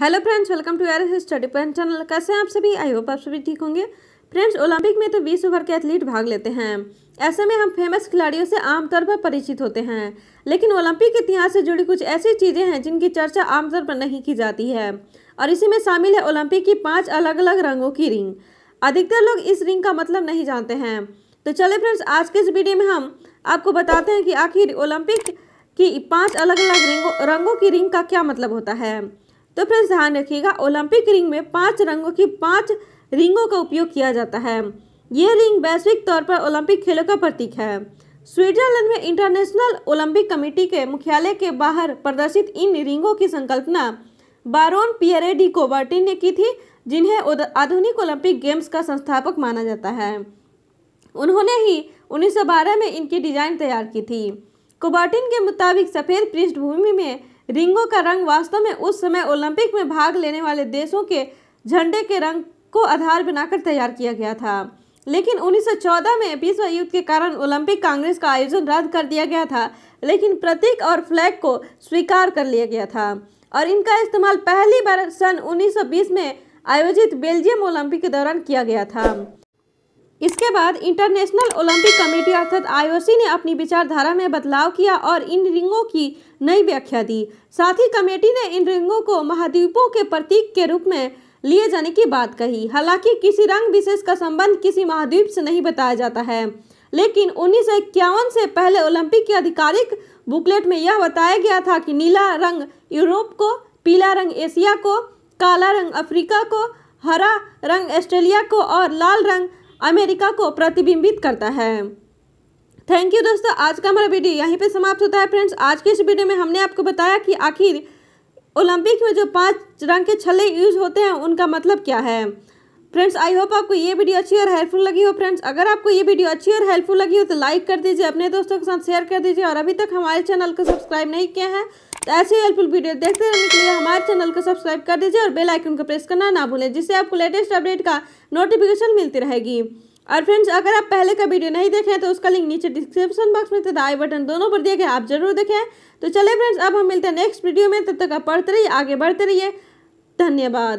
hello friends welcome to our study point channel कैसे हैं आप सभी आई होप आप सभी ठीक होंगे फ्रेंड्स ओलंपिक में तो 20 ओवर के एथलीट भाग लेते हैं ऐसे में हम फेमस खिलाड़ियों से आमतौर पर परिचित होते हैं लेकिन ओलंपिक इतिहास से जुड़ी कुछ ऐसी चीज़ें हैं जिनकी चर्चा आमतौर पर नहीं की जाती है और इसी में शामिल है ओलंपिक की पाँच अलग अलग रंगों की रिंग अधिकतर लोग इस रिंग का मतलब नहीं जानते हैं तो चले फ्रेंड्स आज के इस वीडियो में हम आपको बताते हैं कि आखिर ओलंपिक की पाँच अलग अलग रंगों की रिंग का क्या मतलब होता है तो फ्रेंड्स ध्यान रखिएगा ओलंपिक रिंग में पांच रंगों की पांच रिंगों का उपयोग किया जाता है ये रिंग वैश्विक तौर पर ओलंपिक खेलों का प्रतीक है स्विट्जरलैंड में इंटरनेशनल ओलंपिक कमेटी के मुख्यालय के बाहर प्रदर्शित इन रिंगों की संकल्पना बारोन पियरे डी कोबर्टिन ने की थी जिन्हें आधुनिक ओलंपिक गेम्स का संस्थापक माना जाता है उन्होंने ही 1912 में इनकी डिजाइन तैयार की थी कोबर्टिन के मुताबिक सफ़ेद पृष्ठभूमि में रिंगों का रंग वास्तव में उस समय ओलंपिक में भाग लेने वाले देशों के झंडे के रंग को आधार बनाकर तैयार किया गया था लेकिन 1914 में विश्व युद्ध के कारण ओलंपिक कांग्रेस का आयोजन रद्द कर दिया गया था लेकिन प्रतीक और फ्लैग को स्वीकार कर लिया गया था और इनका इस्तेमाल पहली बार सन 1920 में आयोजित बेल्जियम ओलंपिक के दौरान किया गया था इसके बाद इंटरनेशनल ओलंपिक कमेटी अर्थात आईओसी ने अपनी विचारधारा में बदलाव किया और इन रिंगों की नई व्याख्या दी साथ ही कमेटी ने इन रिंगों को महाद्वीपों के प्रतीक के रूप में लिए जाने की बात कही हालांकि किसी रंग विशेष का संबंध किसी महाद्वीप से नहीं बताया जाता है लेकिन उन्नीस से पहले ओलंपिक के आधिकारिक बुकलेट में यह बताया गया था कि नीला रंग यूरोप को पीला रंग एशिया को काला रंग अफ्रीका को हरा रंग ऑस्ट्रेलिया को और लाल रंग अमेरिका को प्रतिबिंबित करता है थैंक यू दोस्तों आज का हमारा वीडियो यहीं पे समाप्त होता है फ्रेंड्स आज के इस वीडियो में हमने आपको बताया कि आखिर ओलंपिक में जो पांच रंग के छले यूज होते हैं उनका मतलब क्या है फ्रेंड्स आई होप आपको ये वीडियो अच्छी और हेल्पफुल लगी हो फ्रेंड्स अगर आपको ये वीडियो अच्छी और हेल्पफुल लगी हो तो लाइक कर दीजिए अपने दोस्तों के साथ शेयर कर दीजिए और अभी तक हमारे चैनल को सब्सक्राइब नहीं किया है तो ऐसे हेल्पफुल वीडियो देखते रहने के लिए हमारे चैनल को सब्सक्राइब कर दीजिए और बेल आइकन को प्रेस करना ना भूलें जिससे आपको लेटेस्ट अपडेट का नोटिफिकेशन मिलती रहेगी और फ्रेंड्स अगर आप पहले का वीडियो नहीं देखें तो उसका लिंक नीचे डिस्क्रिप्शन बॉक्स में तथा आई बटन दोनों पर दिया गया आप जरूर देखें तो चले फ्रेंड्स अब हम मिलते हैं नेक्स्ट वीडियो में तब तक आप पढ़ते रहिए आगे बढ़ते रहिए धन्यवाद